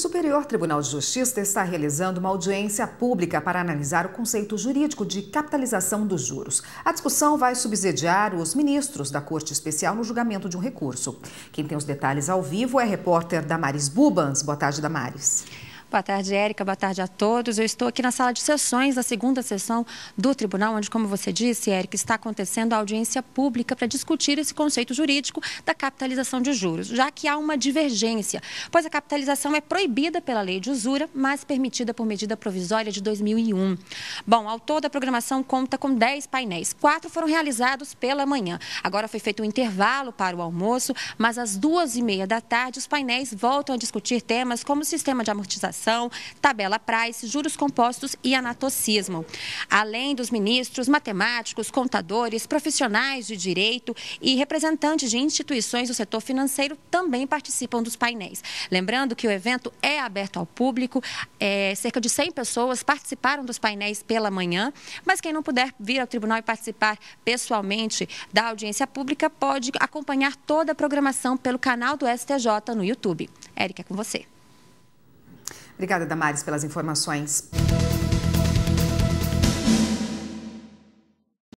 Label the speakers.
Speaker 1: Superior Tribunal de Justiça está realizando uma audiência pública para analisar o conceito jurídico de capitalização dos juros. A discussão vai subsidiar os ministros da Corte Especial no julgamento de um recurso. Quem tem os detalhes ao vivo é a repórter Damaris Bubans. Boa tarde, Damaris.
Speaker 2: Boa tarde, Érica. Boa tarde a todos. Eu estou aqui na sala de sessões, na segunda sessão do tribunal, onde, como você disse, Érica, está acontecendo a audiência pública para discutir esse conceito jurídico da capitalização de juros, já que há uma divergência, pois a capitalização é proibida pela lei de usura, mas permitida por medida provisória de 2001. Bom, ao todo, a programação conta com 10 painéis. Quatro foram realizados pela manhã. Agora foi feito um intervalo para o almoço, mas às duas e meia da tarde, os painéis voltam a discutir temas como o sistema de amortização inflação, tabela price, juros compostos e anatocismo. Além dos ministros, matemáticos, contadores, profissionais de direito e representantes de instituições do setor financeiro também participam dos painéis. Lembrando que o evento é aberto ao público, é, cerca de 100 pessoas participaram dos painéis pela manhã, mas quem não puder vir ao tribunal e participar pessoalmente da audiência pública pode acompanhar toda a programação pelo canal do STJ no YouTube. Érica, é com você.
Speaker 1: Obrigada, Damares, pelas informações.